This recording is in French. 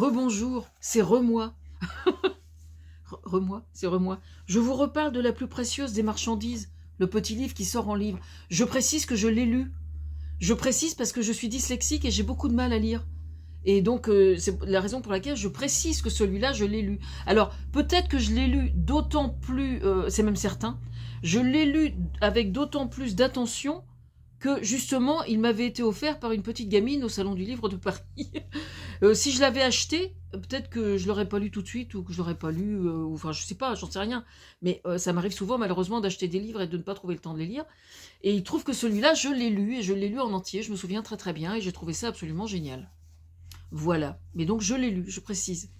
Rebonjour, c'est remoi. remoi, c'est remoi. Je vous reparle de la plus précieuse des marchandises, le petit livre qui sort en livre. Je précise que je l'ai lu. Je précise parce que je suis dyslexique et j'ai beaucoup de mal à lire. Et donc, euh, c'est la raison pour laquelle je précise que celui-là, je l'ai lu. Alors, peut-être que je l'ai lu d'autant plus, euh, c'est même certain, je l'ai lu avec d'autant plus d'attention que, justement, il m'avait été offert par une petite gamine au Salon du Livre de Paris. Euh, si je l'avais acheté, peut-être que je l'aurais pas lu tout de suite ou que je l'aurais pas lu, euh, enfin je sais pas, j'en sais rien. Mais euh, ça m'arrive souvent malheureusement d'acheter des livres et de ne pas trouver le temps de les lire. Et il trouve que celui-là, je l'ai lu et je l'ai lu en entier, je me souviens très très bien et j'ai trouvé ça absolument génial. Voilà. Mais donc je l'ai lu, je précise.